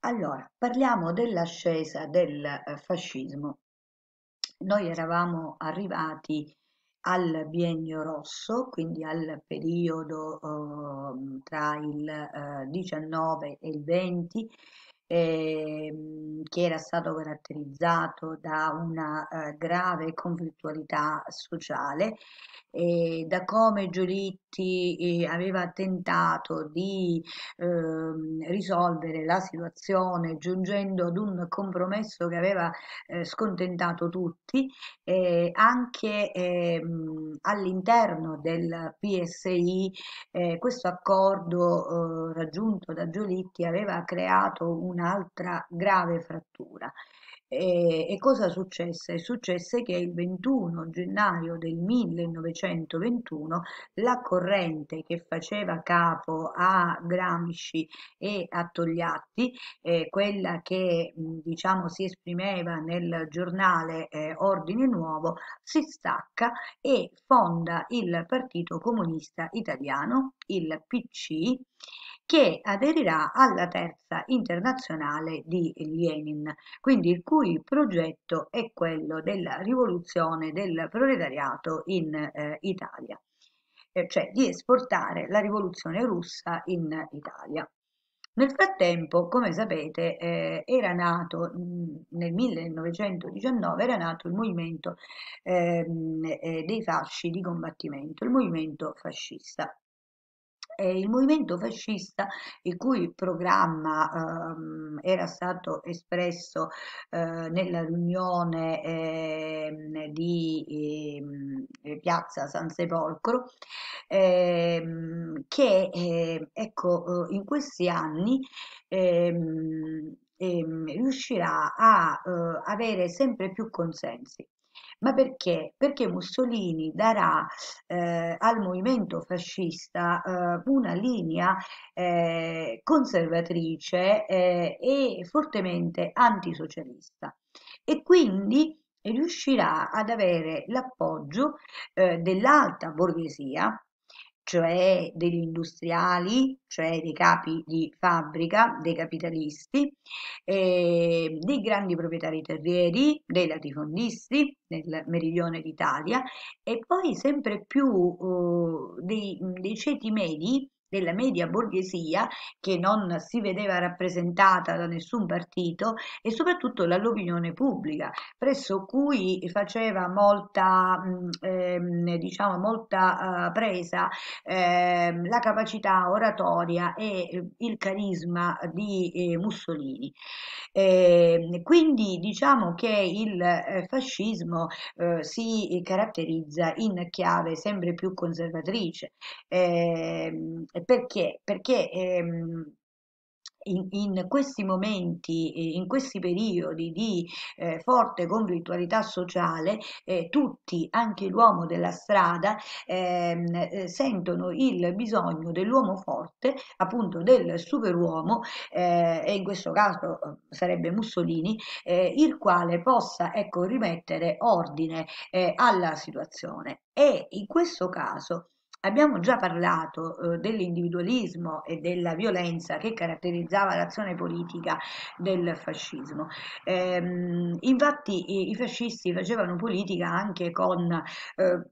Allora, parliamo dell'ascesa del eh, fascismo. Noi eravamo arrivati al biennio rosso, quindi al periodo eh, tra il eh, 19 e il 20, Ehm, che era stato caratterizzato da una eh, grave conflittualità sociale, e eh, da come Giolitti eh, aveva tentato di ehm, risolvere la situazione giungendo ad un compromesso che aveva eh, scontentato tutti, eh, anche ehm, all'interno del PSI questo accordo raggiunto da Giolitti aveva creato un un'altra grave frattura. E, e cosa successe? Successe che il 21 gennaio del 1921 la corrente che faceva capo a Gramsci e a Togliatti, eh, quella che diciamo si esprimeva nel giornale eh, Ordine Nuovo, si stacca e fonda il Partito Comunista Italiano, il PC, che aderirà alla terza internazionale di Lenin, quindi il cui progetto è quello della rivoluzione del proletariato in eh, Italia, eh, cioè di esportare la rivoluzione russa in Italia. Nel frattempo, come sapete, eh, era nato nel 1919 era nato il movimento ehm, eh, dei fasci di combattimento, il movimento fascista è il movimento fascista il cui programma ehm, era stato espresso eh, nella riunione eh, di eh, Piazza San Sepolcro, ehm, che ehm, ecco, eh, in questi anni ehm, riuscirà a eh, avere sempre più consensi. Ma perché? Perché Mussolini darà eh, al movimento fascista eh, una linea eh, conservatrice eh, e fortemente antisocialista e quindi riuscirà ad avere l'appoggio eh, dell'alta borghesia cioè degli industriali, cioè dei capi di fabbrica, dei capitalisti, eh, dei grandi proprietari terrieri, dei latifondisti nel meridione d'Italia e poi sempre più eh, dei, dei ceti medi della media borghesia che non si vedeva rappresentata da nessun partito e soprattutto dall'opinione pubblica presso cui faceva molta ehm, diciamo molta eh, presa ehm, la capacità oratoria e eh, il carisma di eh, Mussolini eh, quindi diciamo che il eh, fascismo eh, si caratterizza in chiave sempre più conservatrice ehm, perché? Perché ehm, in, in, questi momenti, in questi periodi di eh, forte conflittualità sociale, eh, tutti, anche l'uomo della strada, ehm, eh, sentono il bisogno dell'uomo forte, appunto del superuomo, eh, e in questo caso eh, sarebbe Mussolini, eh, il quale possa ecco, rimettere ordine alla situazione. E in questo caso Abbiamo già parlato eh, dell'individualismo e della violenza che caratterizzava l'azione politica del fascismo. Ehm, infatti i, i, fascisti facevano politica anche con eh,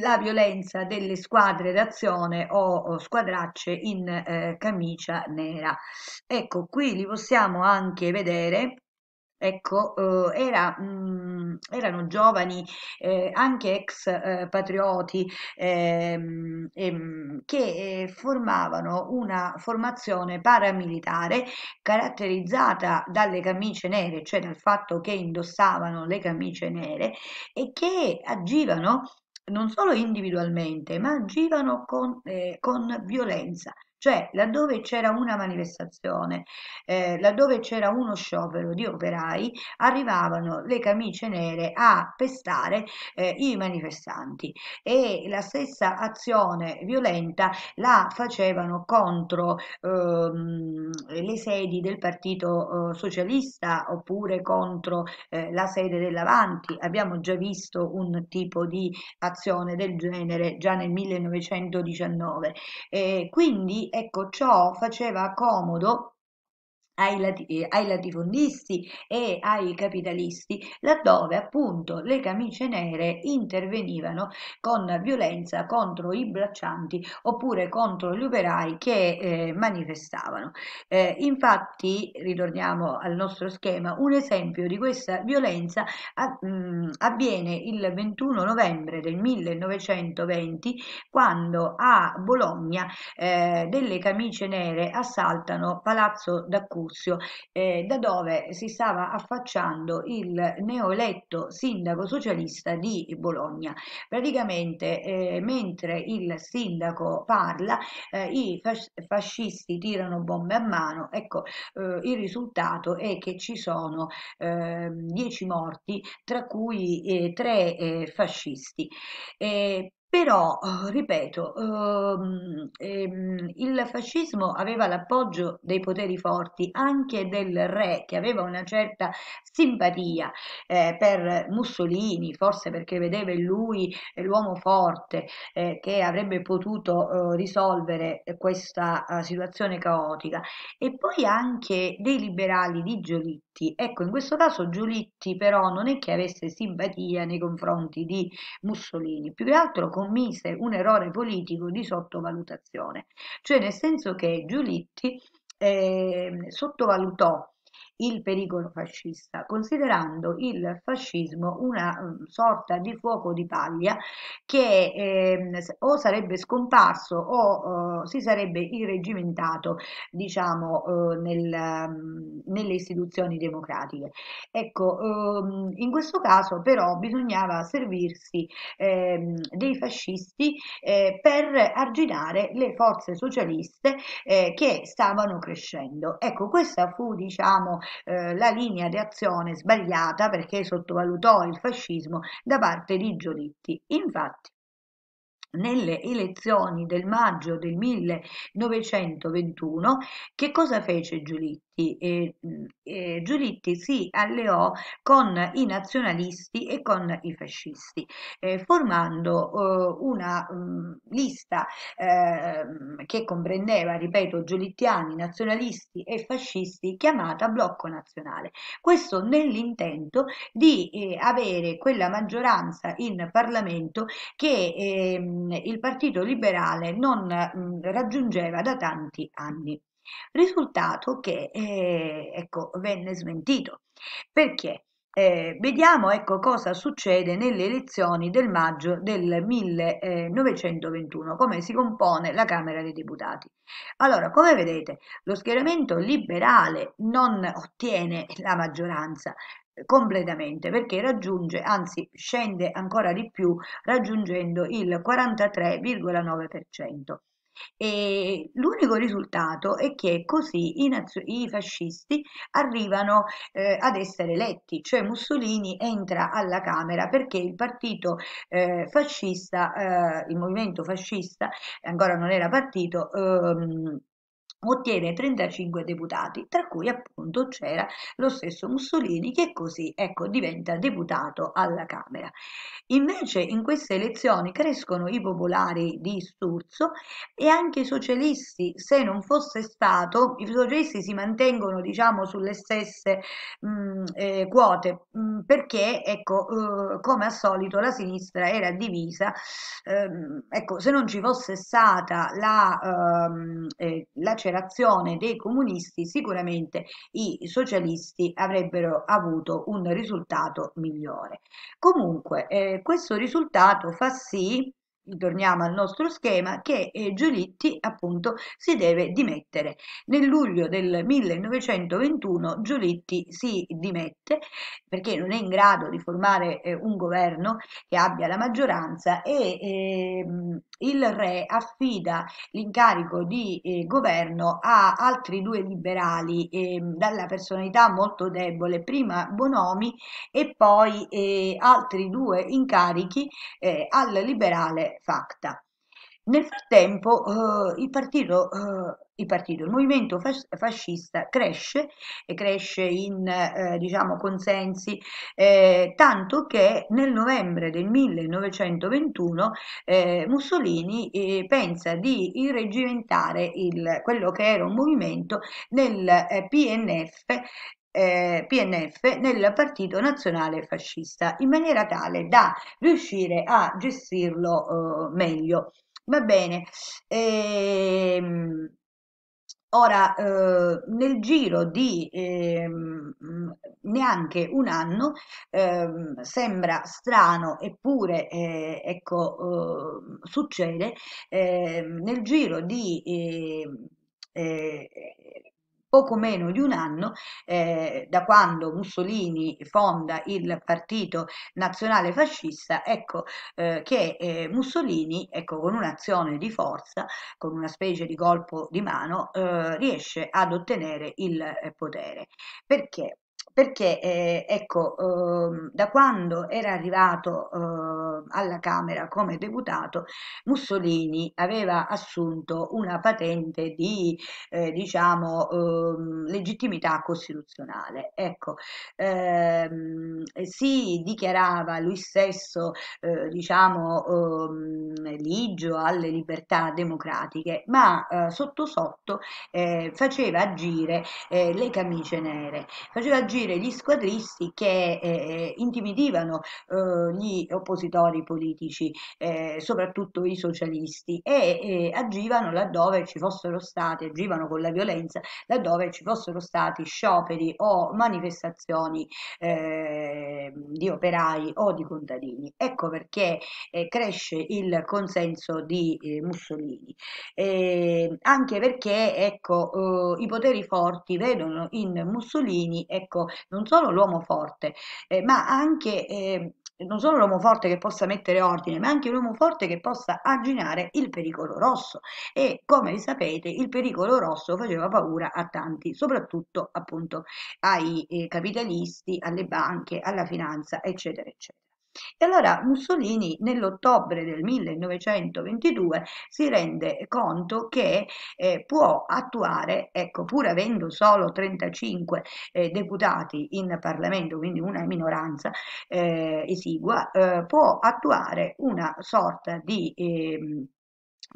la violenza delle squadre d'azione o, o squadracce in eh, camicia nera. Ecco, qui li possiamo anche vedere ecco, eh, era, mh, mm, erano giovani, eh, anche ex eh, patrioti, ehm, ehm, che eh, formavano una formazione paramilitare caratterizzata dalle camicie nere, cioè dal fatto che indossavano le camicie nere e che agivano non solo individualmente, ma agivano con, eh, con violenza cioè, laddove c'era una manifestazione, eh, laddove c'era uno sciopero di operai, arrivavano le camicie nere a pestare eh, i manifestanti e la stessa azione violenta la facevano contro ehm, le sedi del Partito eh, Socialista oppure contro eh, la sede dell'Avanti. Abbiamo già visto un tipo di azione del genere già nel 1919. quindi ecco ciò faceva comodo ai, eh, ai latifondisti e ai capitalisti, laddove appunto le camicie nere intervenivano con violenza contro i braccianti oppure contro gli operai che eh, manifestavano. Eh, infatti, ritorniamo al nostro schema, un esempio di questa violenza a- mh, mm, avviene il 21 novembre del 1920 quando a Bologna eh, delle camicie nere assaltano Palazzo d'Accusa Saluzio, eh, da dove si stava affacciando il neoeletto sindaco socialista di Bologna. Praticamente, eh, mentre il sindaco parla, eh, i fascisti tirano bombe a mano. Ecco, eh, il risultato è che ci sono ehm, dieci morti, tra cui 3 eh, eh, fascisti. Però, eh, ripeto, ehm, ehm, il fascismo aveva l'appoggio dei poteri forti, anche del re che aveva una certa simpatia eh, per Mussolini, forse perché vedeva in lui eh, l'uomo forte eh, che avrebbe potuto eh, risolvere questa eh, situazione caotica. E poi anche dei liberali di Giolitti. Ecco, in questo caso Giolitti però non è che avesse simpatia nei confronti di Mussolini, più che altro con commise un errore politico di sottovalutazione, cioè nel senso che Giulitti eh, sottovalutò il pericolo fascista, considerando il fascismo una mm, sorta di fuoco di paglia che eh, o sarebbe scomparso o uh, si sarebbe irregimentato diciamo, uh, nel, mm, nelle istituzioni democratiche. Ecco, um, in questo caso però bisognava servirsi eh, dei fascisti eh, per arginare le forze socialiste eh, che stavano crescendo. Ecco, questa fu diciamo, eh, la linea di azione sbagliata perché sottovalutò il fascismo da parte di Giolitti. Infatti, nelle elezioni del maggio del 1921, che cosa fece Giulitti? Giolitti si alleò con i nazionalisti e con i fascisti, eh, formando eh, una mh, mm, lista eh, che comprendeva, ripeto, giulittiani, nazionalisti e fascisti chiamata Blocco Nazionale. Questo nell'intento di eh, avere quella maggioranza in Parlamento che ehm, il Partito Liberale non mh, mm, raggiungeva da tanti anni. Risultato che, ehm, ecco, venne smentito. Perché? Ehm, vediamo, ecco, cosa succede nelle elezioni del maggio del 1921, come si compone la Camera dei Deputati. Allora, come vedete, lo schieramento liberale non ottiene la maggioranza, eh, completamente perché raggiunge anzi scende ancora di più raggiungendo il 43,9% e l'unico risultato è che così i, naz- i fascisti arrivano eh, ad essere eletti, cioè Mussolini entra alla Camera perché il partito eh, fascista, eh, il movimento fascista, ancora non era partito, ehm, ottiene 35 deputati, tra cui appunto c'era lo stesso Mussolini che così ecco, diventa deputato alla Camera. Invece in queste elezioni crescono i popolari di Sturzo e anche i socialisti, se non fosse stato, i socialisti si mantengono diciamo sulle stesse mh, mm, eh, quote mh, mm, perché ecco eh, come al solito la sinistra era divisa, eh, ecco se non ci fosse stata la, ehm, eh, la un'operazione dei comunisti, sicuramente i socialisti avrebbero avuto un risultato migliore. Comunque, eh, questo risultato fa sì torniamo al nostro schema, che eh, Giolitti appunto si deve dimettere. Nel luglio del 1921 Giolitti si dimette perché non è in grado di formare eh, un governo che abbia la maggioranza e eh, il re affida l'incarico di eh, governo a altri due liberali ehm, dalla personalità molto debole, prima Bonomi e poi eh, altri due incarichi eh, al liberale facta. Nel frattempo eh, il, partito, eh, il, partito, il movimento fas- fascista cresce e cresce in eh, diciamo, consensi, eh, tanto che nel novembre del 1921 eh, Mussolini eh, pensa di irregimentare il, quello che era un movimento nel PNF eh, PNF nel Partito Nazionale Fascista, in maniera tale da riuscire a gestirlo eh, meglio. Va bene. Ehm... Ora, eh, nel giro di eh, neanche un anno, eh, sembra strano, eppure eh, ecco, succede, ehm, nel giro di ehm, poco meno di un anno eh, da quando Mussolini fonda il partito nazionale fascista, ecco eh, che eh, Mussolini ecco, con un'azione di forza, con una specie di colpo di mano, eh, riesce ad ottenere il eh, potere. Perché? perché eh, ecco, eh, da quando era arrivato eh, alla Camera come deputato, Mussolini aveva assunto una patente di eh, diciamo, ehm, legittimità costituzionale. Ecco, ehm, si dichiarava lui stesso eh, diciamo, ehm, ligio alle libertà democratiche, ma eh, sotto sotto faceva agire le camicie nere, faceva agire dire, gli squadristi che eh, intimidivano eh, gli oppositori politici, eh, soprattutto i socialisti, e agivano laddove ci fossero stati, agivano con la violenza laddove ci fossero stati scioperi o manifestazioni ehm, di operai o di contadini. Ecco perché eh, cresce il consenso di eh, Mussolini, ehm, anche perché ecco, eh, i poteri forti vedono in Mussolini ecco, non solo l'uomo forte, eh, ma anche eh, non solo l'uomo forte che possa mettere ordine, ma anche l'uomo forte che possa arginare il pericolo rosso. E come sapete, il pericolo rosso faceva paura a tanti, soprattutto appunto ai eh, capitalisti, alle banche, alla finanza, eccetera, eccetera. E allora Mussolini nell'ottobre del 1922 si rende conto che eh, può attuare, ecco, pur avendo solo 35 eh, deputati in Parlamento, quindi una minoranza eh, esigua, eh, può attuare una sorta di ehm,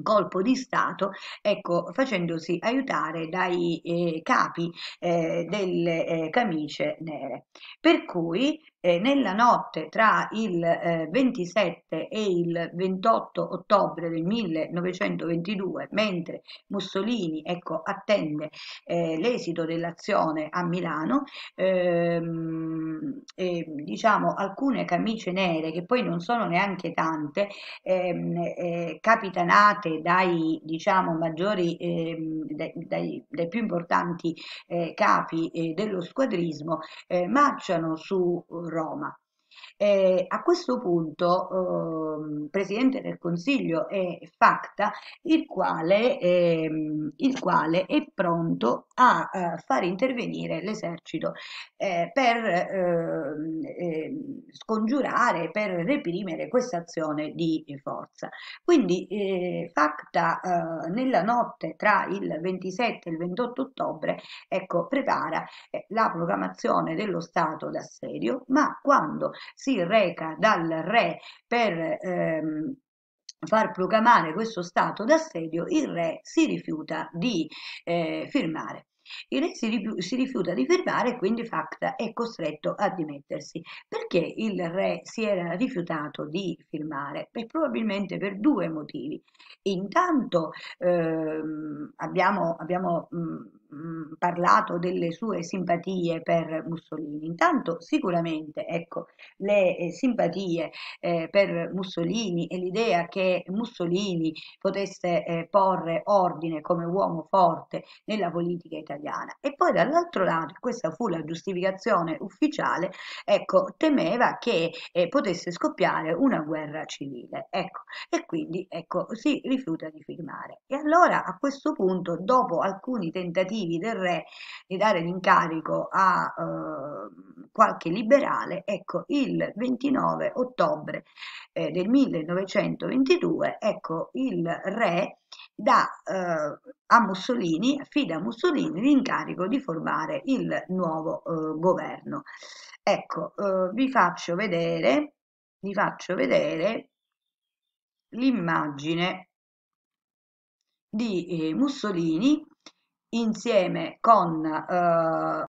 colpo di Stato, ecco, facendosi aiutare dai eh, capi eh, delle eh, camicie nere. Per cui eh, nella notte tra il eh, 27 e il 28 ottobre del 1922, mentre Mussolini ecco, attende eh, l'esito dell'azione a Milano, ehm, diciamo alcune camicie nere, che poi non sono neanche tante, ehm, eh, capitanate dai diciamo, maggiori, ehm, dai, dai, dai, più importanti eh, capi eh, dello squadrismo, marciano su Roma. Eh, a questo punto eh, Presidente del Consiglio è Facta, il quale, ehm, il quale è pronto a, a eh, far intervenire l'esercito eh, per ehm, ehm, scongiurare, per reprimere questa azione di forza. Quindi eh, Facta eh, nella notte tra il 27 e il 28 ottobre ecco, prepara la proclamazione dello stato d'assedio, ma quando si reca dal re per ehm, far proclamare questo stato d'assedio, il re si rifiuta di eh, firmare. Il re si, rifiuta di firmare e quindi Facta è costretto a dimettersi. Perché il re si era rifiutato di firmare? Beh, probabilmente per due motivi. Intanto ehm, abbiamo, abbiamo mh, parlato delle sue simpatie per Mussolini. Intanto sicuramente ecco, le eh, simpatie eh, per Mussolini e l'idea che Mussolini potesse eh, porre ordine come uomo forte nella politica italiana. E poi dall'altro lato, questa fu la giustificazione ufficiale, ecco, temeva che eh, potesse scoppiare una guerra civile. Ecco, e quindi ecco, si rifiuta di firmare. E allora a questo punto, dopo alcuni tentativi tentativi del re di dare l'incarico a eh, qualche liberale, ecco il 29 ottobre eh, del 1922, ecco il re dà eh, a Mussolini, affida a Mussolini l'incarico di formare il nuovo eh, governo. Ecco, eh, vi faccio vedere, vi faccio vedere l'immagine di eh, Mussolini insieme con eh,